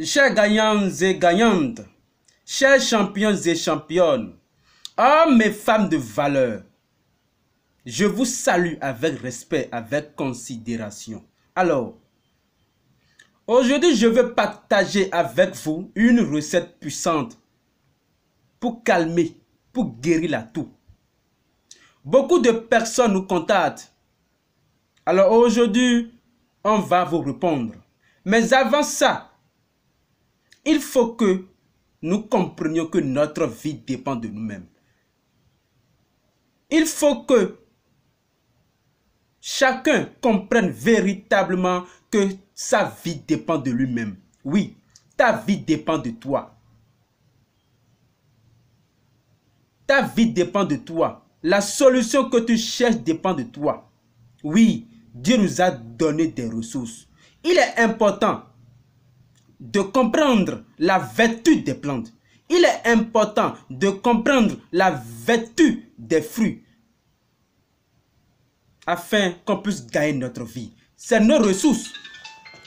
chers gagnants et gagnantes, chers champions et championnes, hommes et femmes de valeur, je vous salue avec respect, avec considération. Alors, aujourd'hui, je vais partager avec vous une recette puissante pour calmer, pour guérir la toux. Beaucoup de personnes nous contactent. Alors aujourd'hui, on va vous répondre. Mais avant ça, il faut que nous comprenions que notre vie dépend de nous-mêmes. Il faut que chacun comprenne véritablement que sa vie dépend de lui-même. Oui, ta vie dépend de toi. Ta vie dépend de toi. La solution que tu cherches dépend de toi. Oui, Dieu nous a donné des ressources. Il est important de comprendre la vertu des plantes. Il est important de comprendre la vertu des fruits afin qu'on puisse gagner notre vie. C'est nos ressources.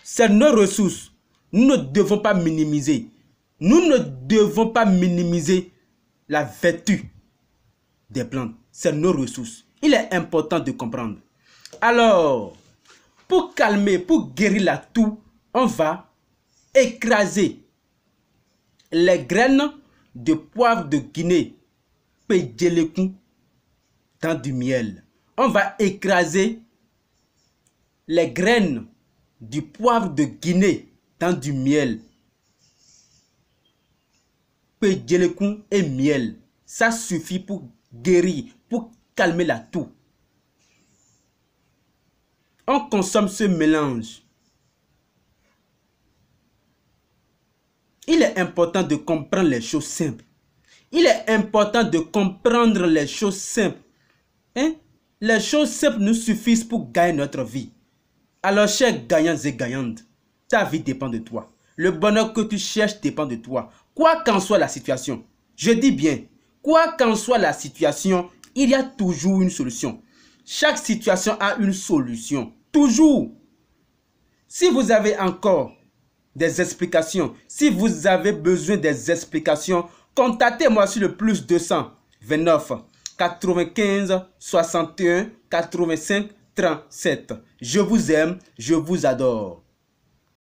C'est nos ressources. Nous ne devons pas minimiser. Nous ne devons pas minimiser la vertu des plantes. C'est nos ressources. Il est important de comprendre. Alors, pour calmer, pour guérir la toux, on va écraser les graines de poivre de Guinée, dans du miel. On va écraser les graines du poivre de Guinée dans du miel. Pédjelekou et miel. Ça suffit pour guérir, pour calmer la toux. On consomme ce mélange Il est important de comprendre les choses simples. Il est important de comprendre les choses simples. Hein? Les choses simples nous suffisent pour gagner notre vie. Alors, chers gagnants et gagnantes, ta vie dépend de toi. Le bonheur que tu cherches dépend de toi. Quoi qu'en soit la situation, je dis bien, quoi qu'en soit la situation, il y a toujours une solution. Chaque situation a une solution. Toujours. Si vous avez encore des explications. Si vous avez besoin des explications, contactez-moi sur le plus 229 95 61 85 37. Je vous aime, je vous adore.